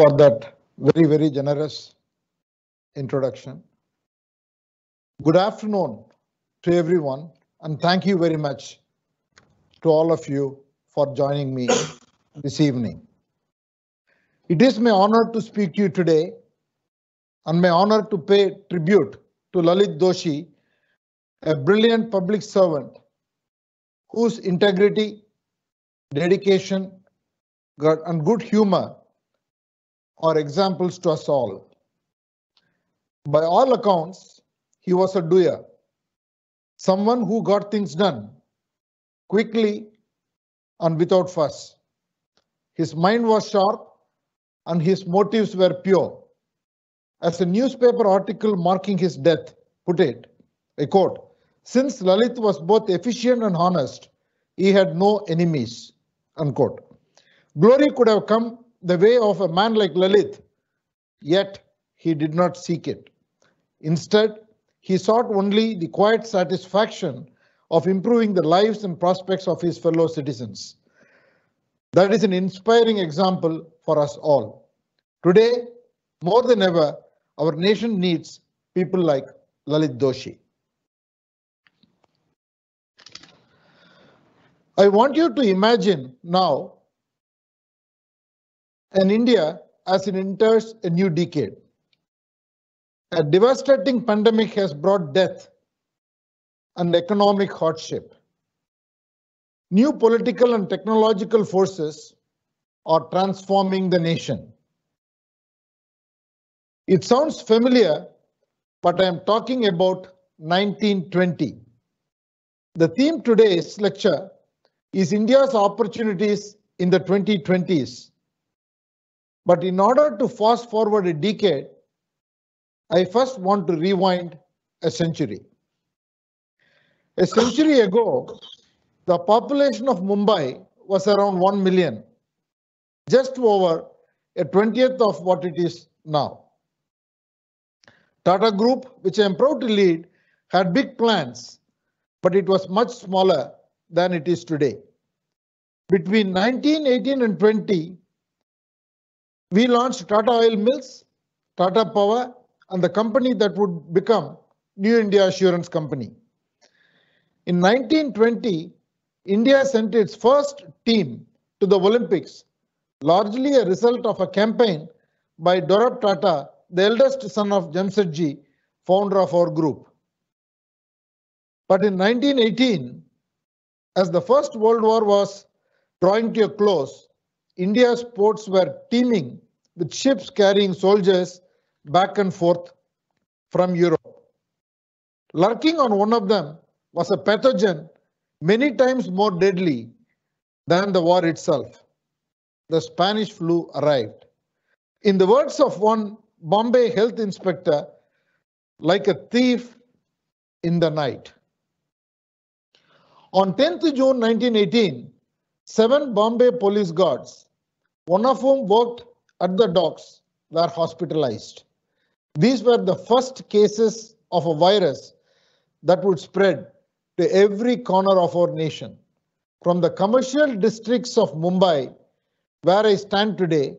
for that very, very generous introduction. Good afternoon to everyone, and thank you very much to all of you for joining me this evening. It is my honor to speak to you today and my honor to pay tribute to Lalit Doshi, a brilliant public servant whose integrity, dedication, and good humor or examples to us all. By all accounts, he was a doer, someone who got things done quickly and without fuss. His mind was sharp and his motives were pure. As a newspaper article marking his death put it, "A quote, since Lalit was both efficient and honest, he had no enemies, unquote. Glory could have come the way of a man like Lalit, yet he did not seek it. Instead, he sought only the quiet satisfaction of improving the lives and prospects of his fellow citizens. That is an inspiring example for us all. Today, more than ever, our nation needs people like Lalit Doshi. I want you to imagine now and India as it enters a new decade. A devastating pandemic has brought death and economic hardship. New political and technological forces are transforming the nation. It sounds familiar, but I am talking about 1920. The theme today's lecture is India's opportunities in the 2020s but in order to fast forward a decade, I first want to rewind a century. A century ago, the population of Mumbai was around 1 million, just over a 20th of what it is now. Tata Group, which I am proud to lead, had big plans, but it was much smaller than it is today. Between 1918 and 20, we launched Tata Oil Mills, Tata Power, and the company that would become New India Assurance Company. In 1920, India sent its first team to the Olympics, largely a result of a campaign by Dorab Tata, the eldest son of Jamsetji, founder of our group. But in 1918, as the First World War was drawing to a close, India's ports were teeming with ships carrying soldiers back and forth from Europe. Lurking on one of them was a pathogen many times more deadly than the war itself. The Spanish flu arrived. In the words of one Bombay health inspector, like a thief in the night. On 10th June 1918, seven Bombay police guards one of whom worked at the docks, were hospitalized. These were the first cases of a virus that would spread to every corner of our nation. From the commercial districts of Mumbai, where I stand today,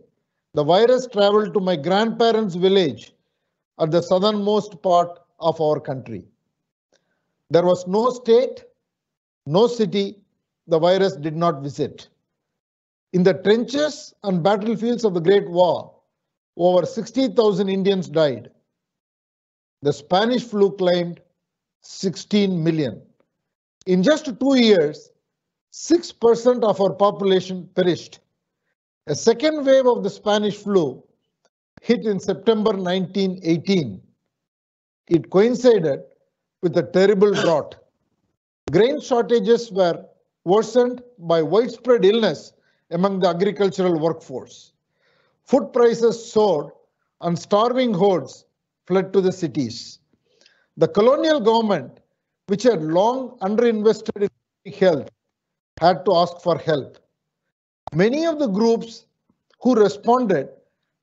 the virus traveled to my grandparents' village at the southernmost part of our country. There was no state, no city the virus did not visit. In the trenches and battlefields of the Great War, over 60,000 Indians died. The Spanish flu claimed 16 million. In just two years, 6% of our population perished. A second wave of the Spanish flu hit in September 1918. It coincided with a terrible drought. Grain shortages were worsened by widespread illness among the agricultural workforce. Food prices soared and starving hordes fled to the cities. The colonial government, which had long underinvested in health, had to ask for help. Many of the groups who responded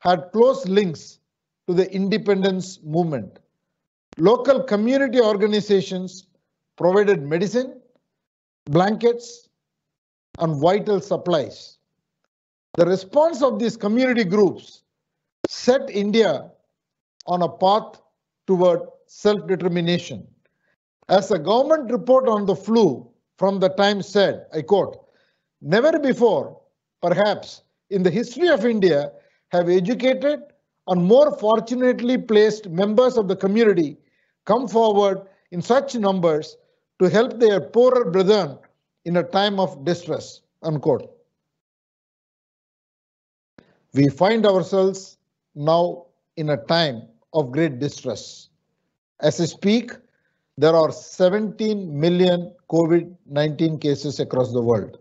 had close links to the independence movement. Local community organizations provided medicine, blankets, and vital supplies. The response of these community groups set India on a path toward self-determination. As a government report on the flu from the time said, I quote, never before, perhaps, in the history of India have educated and more fortunately placed members of the community come forward in such numbers to help their poorer brethren in a time of distress, unquote. We find ourselves now in a time of great distress. As I speak, there are 17 million COVID-19 cases across the world.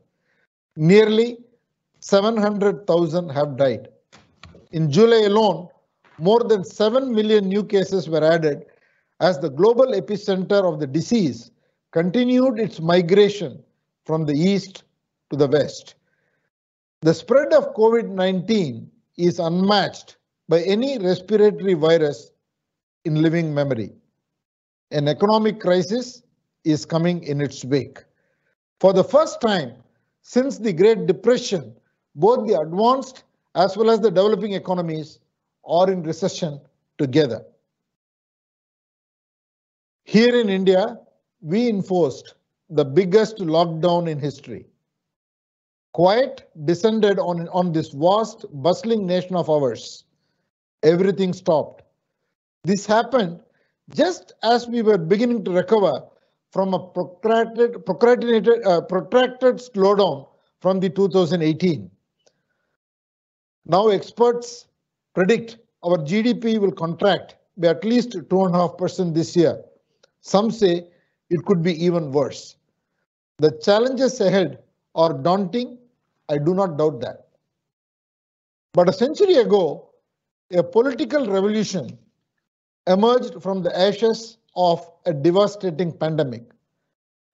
Nearly 700,000 have died. In July alone, more than 7 million new cases were added as the global epicenter of the disease continued its migration from the east to the west. The spread of COVID 19 is unmatched by any respiratory virus in living memory. An economic crisis is coming in its wake. For the first time since the Great Depression, both the advanced as well as the developing economies are in recession together. Here in India, we enforced the biggest lockdown in history. Quiet descended on, on this vast, bustling nation of ours. Everything stopped. This happened just as we were beginning to recover from a protracted, protracted, uh, protracted slowdown from the 2018. Now experts predict our GDP will contract by at least 2.5% this year. Some say it could be even worse. The challenges ahead are daunting I do not doubt that. But a century ago, a political revolution emerged from the ashes of a devastating pandemic.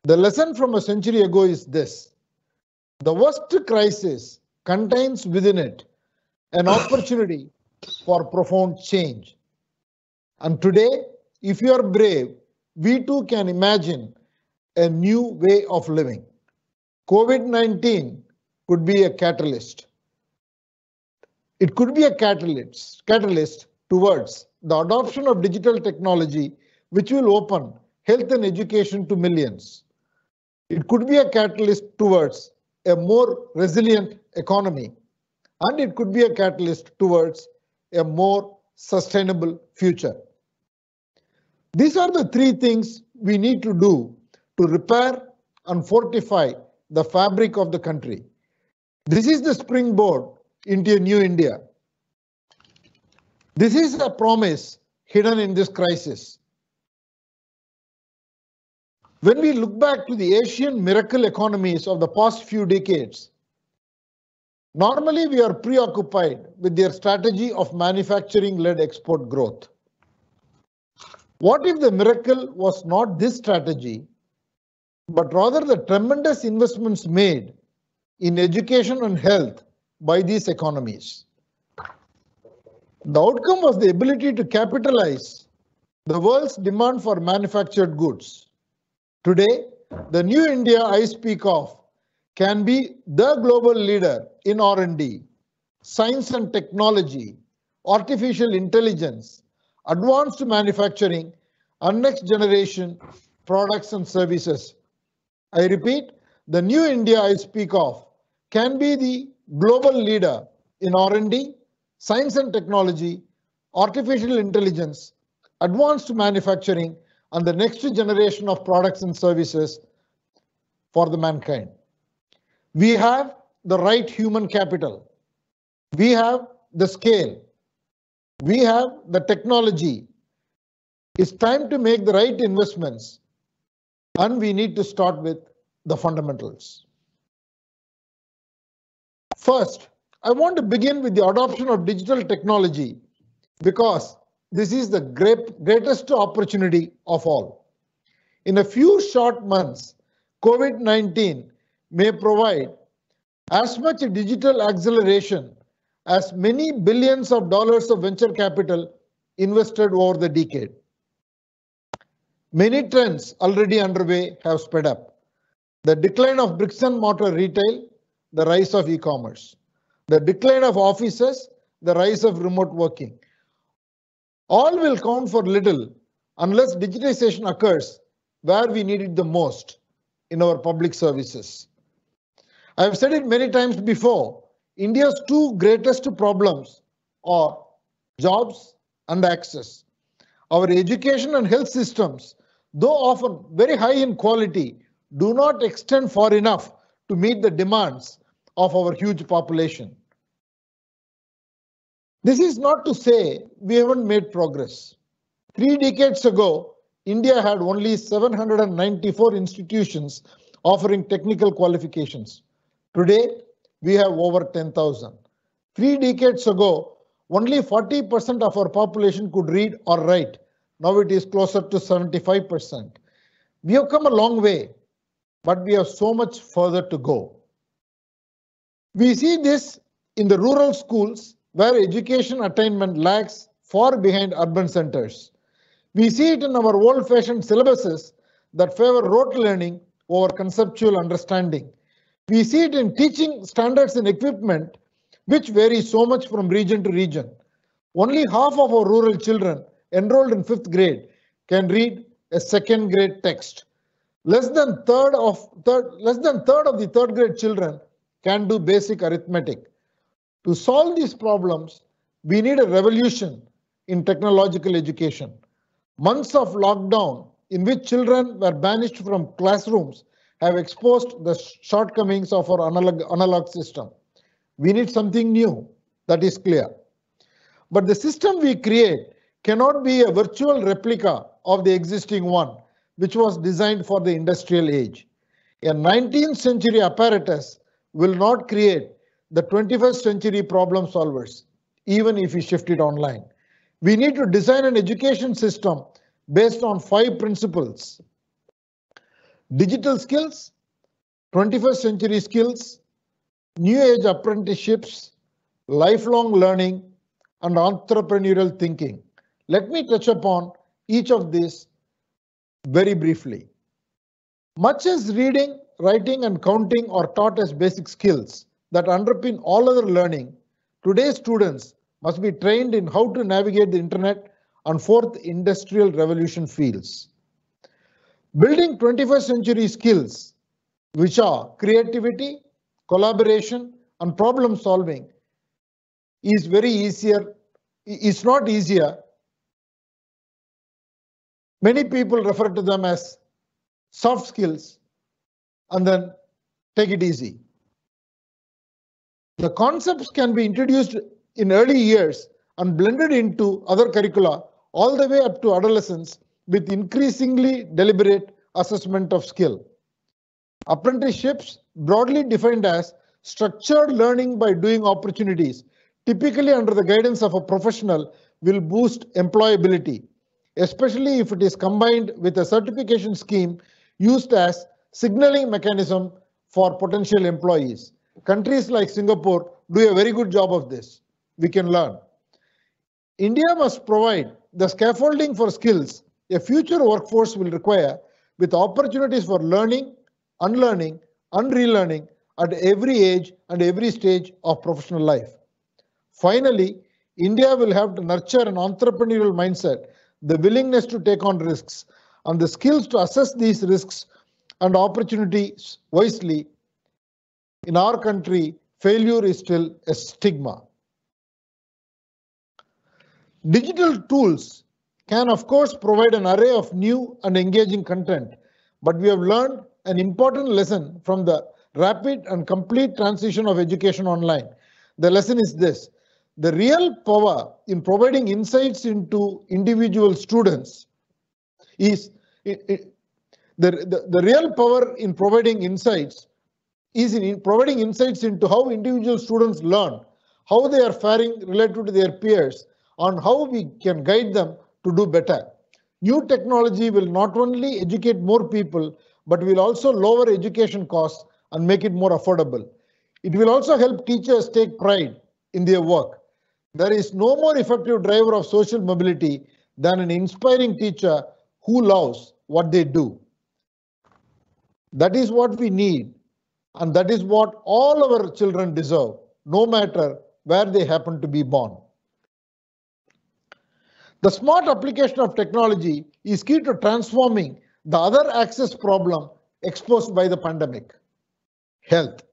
The lesson from a century ago is this the worst crisis contains within it an opportunity for profound change. And today, if you are brave, we too can imagine a new way of living. COVID 19 could be a catalyst. It could be a catalyst, catalyst towards the adoption of digital technology, which will open health and education to millions. It could be a catalyst towards a more resilient economy, and it could be a catalyst towards a more sustainable future. These are the three things we need to do to repair and fortify the fabric of the country. This is the springboard into a new India. This is a promise hidden in this crisis. When we look back to the Asian miracle economies of the past few decades, normally we are preoccupied with their strategy of manufacturing led export growth. What if the miracle was not this strategy, but rather the tremendous investments made in education and health by these economies. The outcome was the ability to capitalize the world's demand for manufactured goods. Today, the new India I speak of can be the global leader in R&D, science and technology, artificial intelligence, advanced manufacturing, and next generation products and services. I repeat, the new India I speak of can be the global leader in R&D, science and technology, artificial intelligence, advanced manufacturing, and the next generation of products and services for the mankind. We have the right human capital. We have the scale. We have the technology. It's time to make the right investments and we need to start with the fundamentals. First, I want to begin with the adoption of digital technology because this is the greatest opportunity of all. In a few short months, COVID 19 may provide as much digital acceleration as many billions of dollars of venture capital invested over the decade. Many trends already underway have sped up. The decline of bricks and mortar retail the rise of e-commerce, the decline of offices, the rise of remote working. All will count for little unless digitization occurs where we need it the most in our public services. I have said it many times before, India's two greatest problems are jobs and access. Our education and health systems, though often very high in quality, do not extend far enough to meet the demands of our huge population. This is not to say we haven't made progress. Three decades ago, India had only 794 institutions offering technical qualifications. Today, we have over 10,000. Three decades ago, only 40% of our population could read or write. Now it is closer to 75%. We have come a long way, but we have so much further to go. We see this in the rural schools where education attainment lags far behind urban centers. We see it in our old-fashioned syllabuses that favor rote learning over conceptual understanding. We see it in teaching standards and equipment, which vary so much from region to region. Only half of our rural children enrolled in fifth grade can read a second grade text. Less than third of third, less than third of the third grade children can do basic arithmetic. To solve these problems, we need a revolution in technological education. Months of lockdown in which children were banished from classrooms have exposed the shortcomings of our analog, analog system. We need something new, that is clear. But the system we create cannot be a virtual replica of the existing one, which was designed for the industrial age. A 19th century apparatus will not create the 21st century problem solvers, even if we shift it online. We need to design an education system based on five principles. Digital skills, 21st century skills, new age apprenticeships, lifelong learning, and entrepreneurial thinking. Let me touch upon each of these very briefly. Much as reading writing and counting are taught as basic skills that underpin all other learning, today's students must be trained in how to navigate the internet and fourth industrial revolution fields. Building 21st century skills, which are creativity, collaboration, and problem solving, is very easier, is not easier. Many people refer to them as soft skills, and then take it easy. The concepts can be introduced in early years and blended into other curricula all the way up to adolescence with increasingly deliberate assessment of skill. Apprenticeships, broadly defined as structured learning by doing opportunities, typically under the guidance of a professional, will boost employability, especially if it is combined with a certification scheme used as signaling mechanism for potential employees. Countries like Singapore do a very good job of this. We can learn. India must provide the scaffolding for skills a future workforce will require with opportunities for learning, unlearning, and relearning at every age and every stage of professional life. Finally, India will have to nurture an entrepreneurial mindset, the willingness to take on risks, and the skills to assess these risks and opportunities wisely, in our country, failure is still a stigma. Digital tools can, of course, provide an array of new and engaging content, but we have learned an important lesson from the rapid and complete transition of education online. The lesson is this the real power in providing insights into individual students is the, the, real power in providing insights is in providing insights into how individual students learn, how they are faring relative to their peers, on how we can guide them to do better. New technology will not only educate more people, but will also lower education costs and make it more affordable. It will also help teachers take pride in their work. There is no more effective driver of social mobility than an inspiring teacher who loves what they do. That is what we need. And that is what all our children deserve, no matter where they happen to be born. The smart application of technology is key to transforming the other access problem exposed by the pandemic health.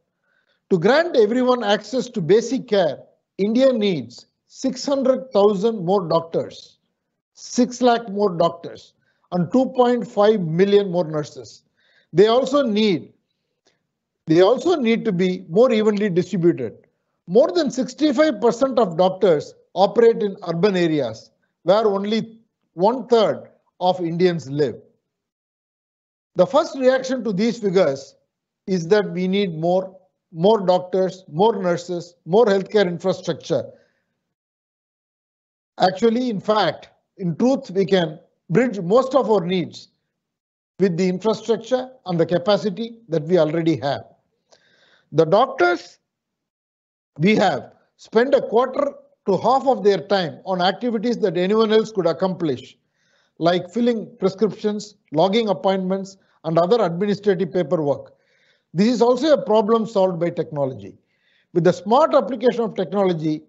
To grant everyone access to basic care, India needs 600,000 more doctors, 6 lakh more doctors, and 2.5 million more nurses they also need they also need to be more evenly distributed. More than 65% of doctors operate in urban areas where only one third of Indians live. The first reaction to these figures is that we need more, more doctors, more nurses, more healthcare infrastructure. Actually, in fact, in truth, we can bridge most of our needs with the infrastructure and the capacity that we already have. The doctors we have spend a quarter to half of their time on activities that anyone else could accomplish, like filling prescriptions, logging appointments, and other administrative paperwork. This is also a problem solved by technology. With the smart application of technology,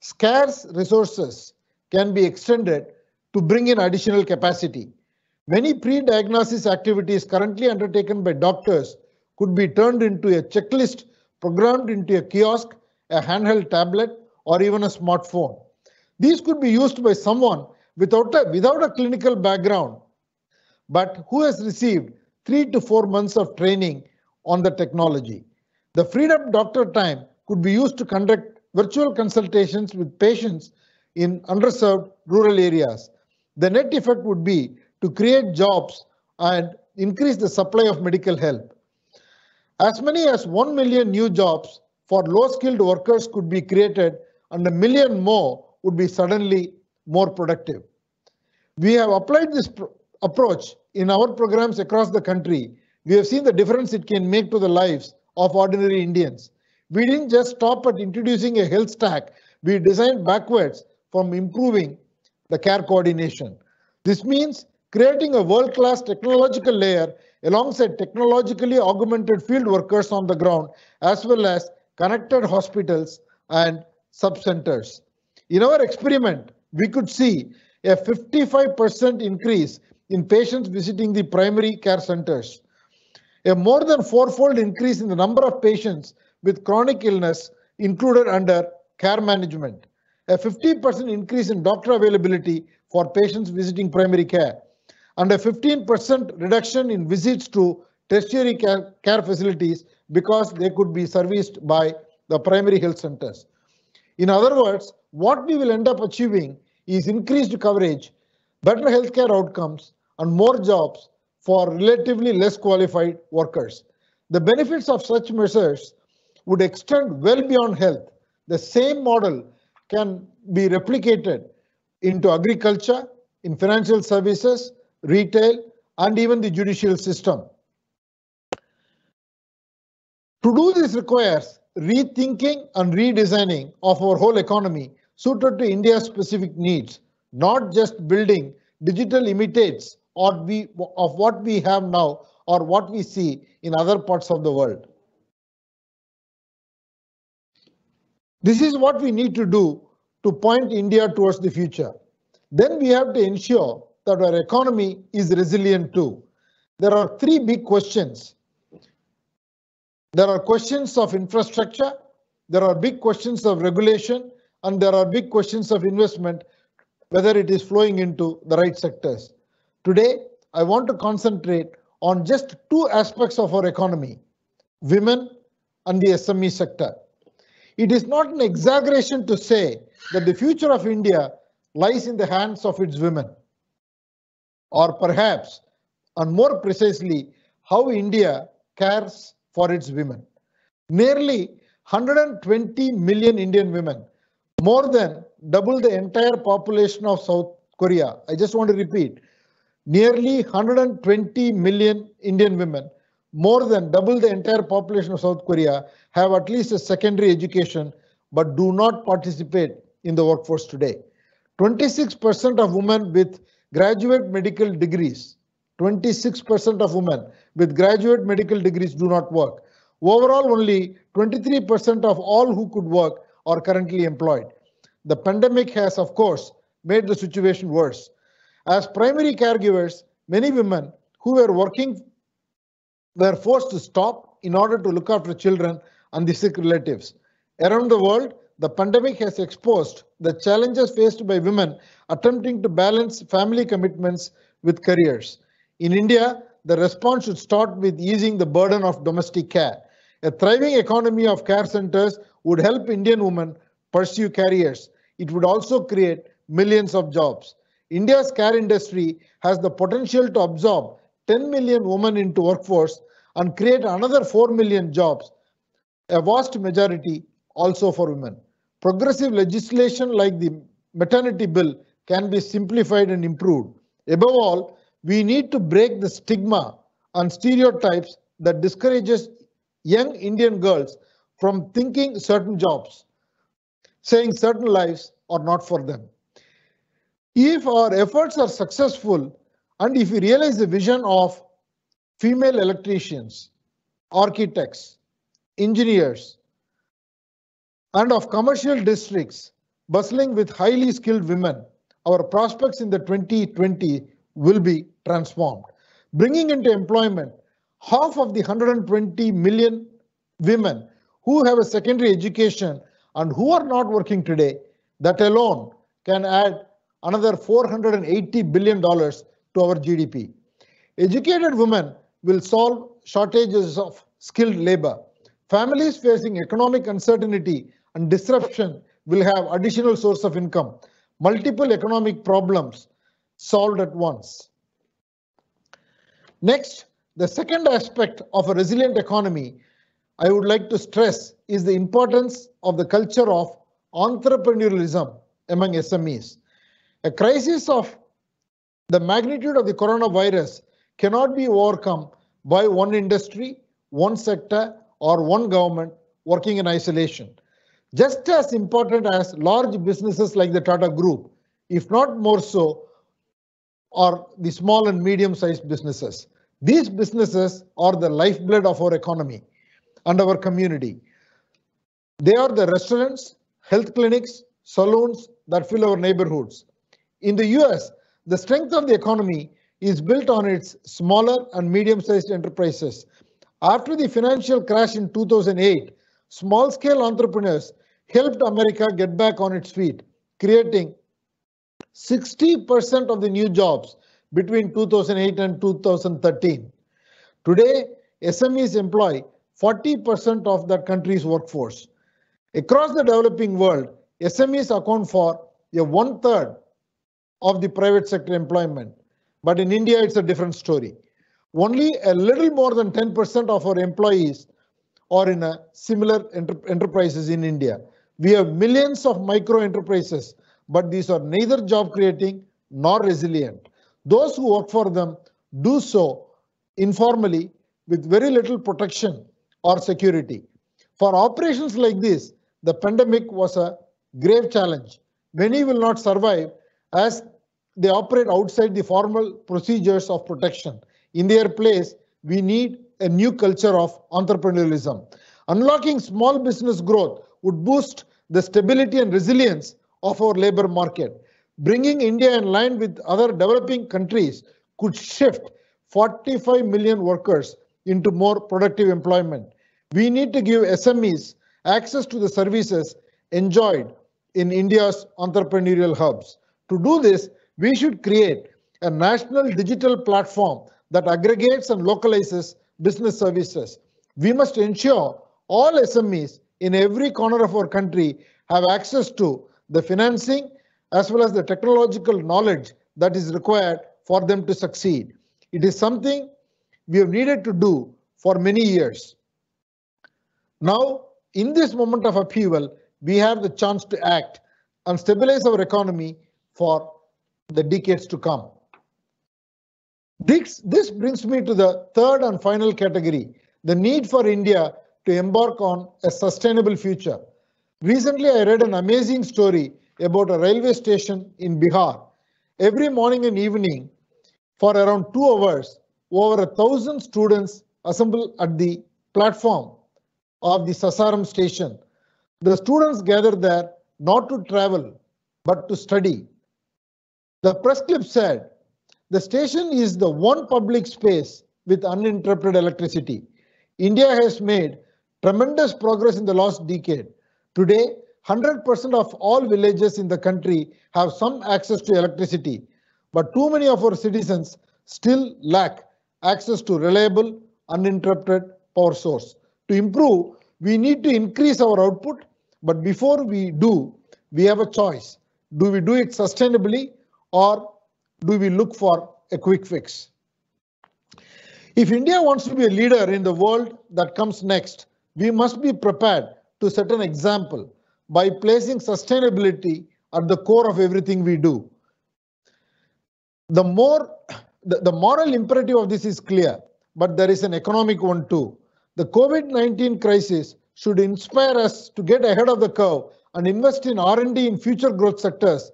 scarce resources can be extended to bring in additional capacity. Many pre-diagnosis activities currently undertaken by doctors could be turned into a checklist programmed into a kiosk, a handheld tablet, or even a smartphone. These could be used by someone without a, without a clinical background, but who has received three to four months of training on the technology. The freedom doctor time could be used to conduct virtual consultations with patients in underserved rural areas. The net effect would be to create jobs and increase the supply of medical help. As many as 1 million new jobs for low-skilled workers could be created and a million more would be suddenly more productive. We have applied this approach in our programs across the country. We have seen the difference it can make to the lives of ordinary Indians. We didn't just stop at introducing a health stack. We designed backwards from improving the care coordination. This means creating a world-class technological layer alongside technologically augmented field workers on the ground, as well as connected hospitals and sub-centers. In our experiment, we could see a 55% increase in patients visiting the primary care centers, a more than fourfold increase in the number of patients with chronic illness included under care management, a 50% increase in doctor availability for patients visiting primary care, and a 15% reduction in visits to tertiary care, care facilities because they could be serviced by the primary health centers. In other words, what we will end up achieving is increased coverage, better healthcare outcomes, and more jobs for relatively less qualified workers. The benefits of such measures would extend well beyond health. The same model can be replicated into agriculture, in financial services, retail, and even the judicial system. To do this requires rethinking and redesigning of our whole economy suited to India's specific needs, not just building digital imitates or we, of what we have now or what we see in other parts of the world. This is what we need to do to point India towards the future. Then we have to ensure that our economy is resilient to. There are three big questions. There are questions of infrastructure, there are big questions of regulation, and there are big questions of investment, whether it is flowing into the right sectors. Today, I want to concentrate on just two aspects of our economy, women and the SME sector. It is not an exaggeration to say that the future of India lies in the hands of its women or perhaps, and more precisely, how India cares for its women. Nearly 120 million Indian women, more than double the entire population of South Korea. I just want to repeat nearly 120 million Indian women, more than double the entire population of South Korea, have at least a secondary education but do not participate in the workforce today. 26% of women with Graduate medical degrees, 26% of women with graduate medical degrees do not work. Overall, only 23% of all who could work are currently employed. The pandemic has, of course, made the situation worse. As primary caregivers, many women who were working were forced to stop in order to look after children and the sick relatives. Around the world, the pandemic has exposed the challenges faced by women attempting to balance family commitments with careers. In India, the response should start with easing the burden of domestic care. A thriving economy of care centers would help Indian women pursue careers. It would also create millions of jobs. India's care industry has the potential to absorb 10 million women into workforce and create another 4 million jobs, a vast majority also for women progressive legislation like the maternity bill can be simplified and improved. Above all, we need to break the stigma and stereotypes that discourages young Indian girls from thinking certain jobs, saying certain lives are not for them. If our efforts are successful and if we realize the vision of female electricians, architects, engineers, and of commercial districts bustling with highly skilled women, our prospects in the 2020 will be transformed. Bringing into employment half of the 120 million women who have a secondary education and who are not working today, that alone can add another $480 billion to our GDP. Educated women will solve shortages of skilled labor. Families facing economic uncertainty and disruption will have additional source of income. Multiple economic problems solved at once. Next, the second aspect of a resilient economy I would like to stress is the importance of the culture of entrepreneurialism among SMEs. A crisis of the magnitude of the coronavirus cannot be overcome by one industry, one sector, or one government working in isolation just as important as large businesses like the Tata Group, if not more so, are the small and medium sized businesses. These businesses are the lifeblood of our economy and our community. They are the restaurants, health clinics, saloons that fill our neighborhoods. In the US, the strength of the economy is built on its smaller and medium sized enterprises. After the financial crash in 2008, small scale entrepreneurs helped America get back on its feet, creating 60% of the new jobs between 2008 and 2013. Today, SMEs employ 40% of that country's workforce. Across the developing world, SMEs account for a one third of the private sector employment. But in India, it's a different story. Only a little more than 10% of our employees or in a similar enter enterprises in India. We have millions of micro enterprises, but these are neither job creating nor resilient. Those who work for them do so informally with very little protection or security. For operations like this, the pandemic was a grave challenge. Many will not survive as they operate outside the formal procedures of protection. In their place, we need a new culture of entrepreneurialism. Unlocking small business growth would boost the stability and resilience of our labor market. Bringing India in line with other developing countries could shift 45 million workers into more productive employment. We need to give SMEs access to the services enjoyed in India's entrepreneurial hubs. To do this, we should create a national digital platform that aggregates and localizes business services. We must ensure all SMEs in every corner of our country have access to the financing as well as the technological knowledge that is required for them to succeed. It is something we have needed to do for many years. Now, in this moment of upheaval, we have the chance to act and stabilize our economy for the decades to come. This, this brings me to the third and final category, the need for India to embark on a sustainable future. Recently, I read an amazing story about a railway station in Bihar. Every morning and evening, for around two hours, over a thousand students assemble at the platform of the Sasaram station. The students gather there not to travel, but to study. The press clip said the station is the one public space with uninterrupted electricity. India has made tremendous progress in the last decade. Today, 100% of all villages in the country have some access to electricity, but too many of our citizens still lack access to reliable, uninterrupted power source. To improve, we need to increase our output, but before we do, we have a choice. Do we do it sustainably or do we look for a quick fix? If India wants to be a leader in the world that comes next, we must be prepared to set an example by placing sustainability at the core of everything we do. The more the, the moral imperative of this is clear, but there is an economic one too. The COVID-19 crisis should inspire us to get ahead of the curve and invest in R&D in future growth sectors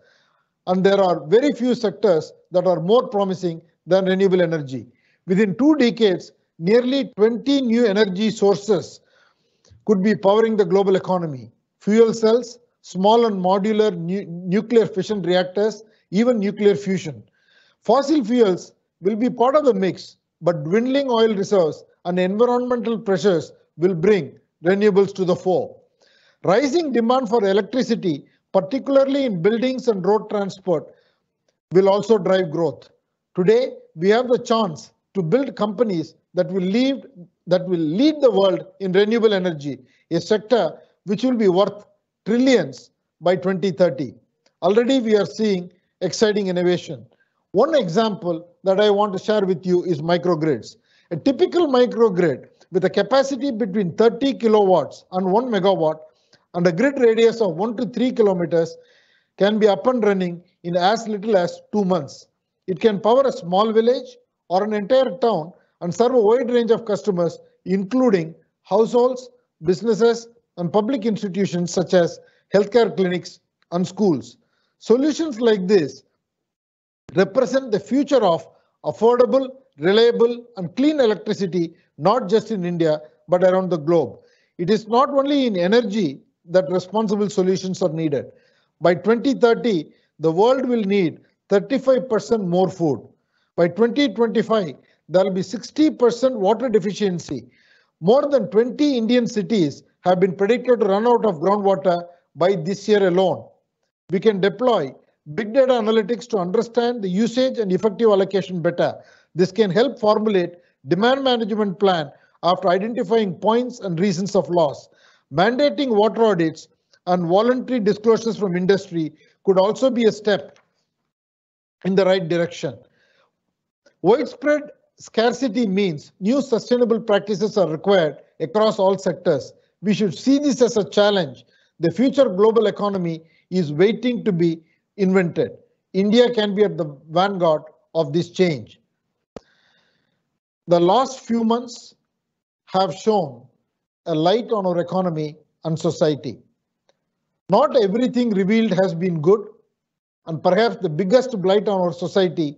and there are very few sectors that are more promising than renewable energy. Within two decades, nearly 20 new energy sources could be powering the global economy. Fuel cells, small and modular nu nuclear fission reactors, even nuclear fusion. Fossil fuels will be part of the mix, but dwindling oil reserves and environmental pressures will bring renewables to the fore. Rising demand for electricity particularly in buildings and road transport, will also drive growth. Today, we have the chance to build companies that will lead, that will lead the world in renewable energy, a sector which will be worth trillions by 2030. Already we are seeing exciting innovation. One example that I want to share with you is microgrids. A typical microgrid with a capacity between 30 kilowatts and 1 megawatt and a grid radius of 1 to 3 kilometers can be up and running in as little as 2 months. It can power a small village or an entire town and serve a wide range of customers including households, businesses and public institutions such as healthcare clinics and schools. Solutions like this represent the future of affordable, reliable and clean electricity not just in India but around the globe. It is not only in energy that responsible solutions are needed. By 2030, the world will need 35% more food. By 2025, there will be 60% water deficiency. More than 20 Indian cities have been predicted to run out of groundwater by this year alone. We can deploy big data analytics to understand the usage and effective allocation better. This can help formulate demand management plan after identifying points and reasons of loss. Mandating water audits and voluntary disclosures from industry could also be a step in the right direction. Widespread scarcity means new sustainable practices are required across all sectors. We should see this as a challenge. The future global economy is waiting to be invented. India can be at the vanguard of this change. The last few months have shown a light on our economy and society. Not everything revealed has been good, and perhaps the biggest blight on our society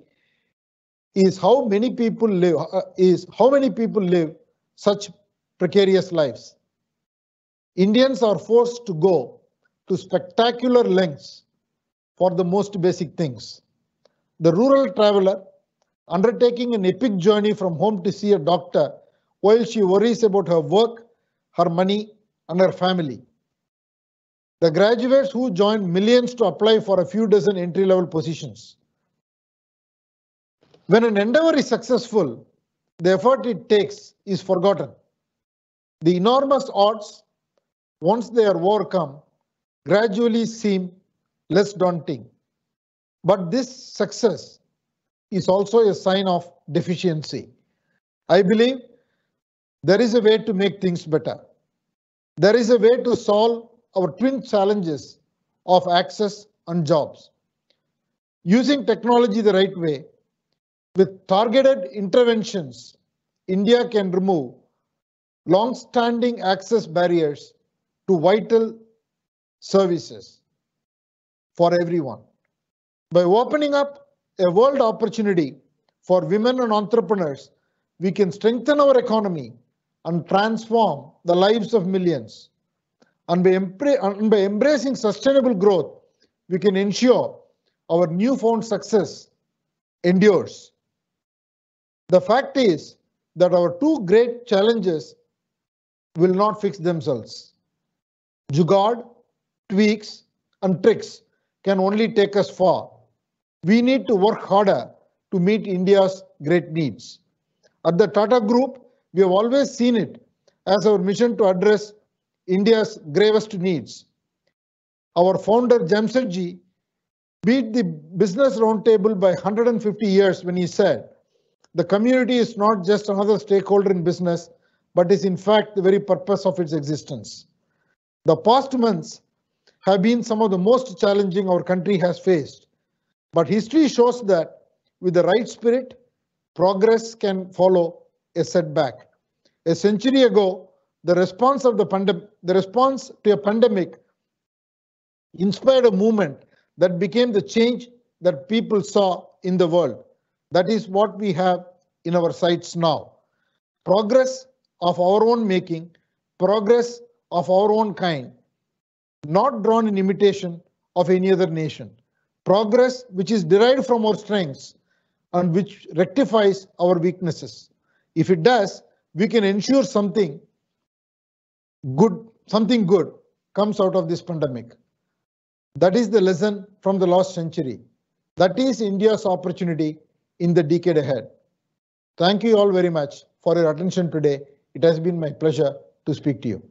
is how many people live uh, is how many people live such precarious lives. Indians are forced to go to spectacular lengths for the most basic things. The rural traveler undertaking an epic journey from home to see a doctor while she worries about her work her money, and her family. The graduates who joined millions to apply for a few dozen entry-level positions. When an endeavor is successful, the effort it takes is forgotten. The enormous odds, once they are overcome, gradually seem less daunting. But this success is also a sign of deficiency. I believe there is a way to make things better. There is a way to solve our twin challenges of access and jobs. Using technology the right way, with targeted interventions, India can remove long-standing access barriers to vital services for everyone. By opening up a world opportunity for women and entrepreneurs, we can strengthen our economy and transform the lives of millions. And by, and by embracing sustainable growth, we can ensure our newfound success endures. The fact is that our two great challenges will not fix themselves. Jugaad, tweaks, and tricks can only take us far. We need to work harder to meet India's great needs. At the Tata Group, we have always seen it as our mission to address India's gravest needs. Our founder Jamsetji beat the business roundtable by 150 years when he said, the community is not just another stakeholder in business, but is in fact the very purpose of its existence. The past months have been some of the most challenging our country has faced. But history shows that with the right spirit, progress can follow a setback. A century ago, the response of the the response to a pandemic inspired a movement that became the change that people saw in the world. That is what we have in our sights now. Progress of our own making, progress of our own kind, not drawn in imitation of any other nation. Progress which is derived from our strengths and which rectifies our weaknesses. If it does, we can ensure something good, something good comes out of this pandemic. That is the lesson from the last century. That is India's opportunity in the decade ahead. Thank you all very much for your attention today. It has been my pleasure to speak to you.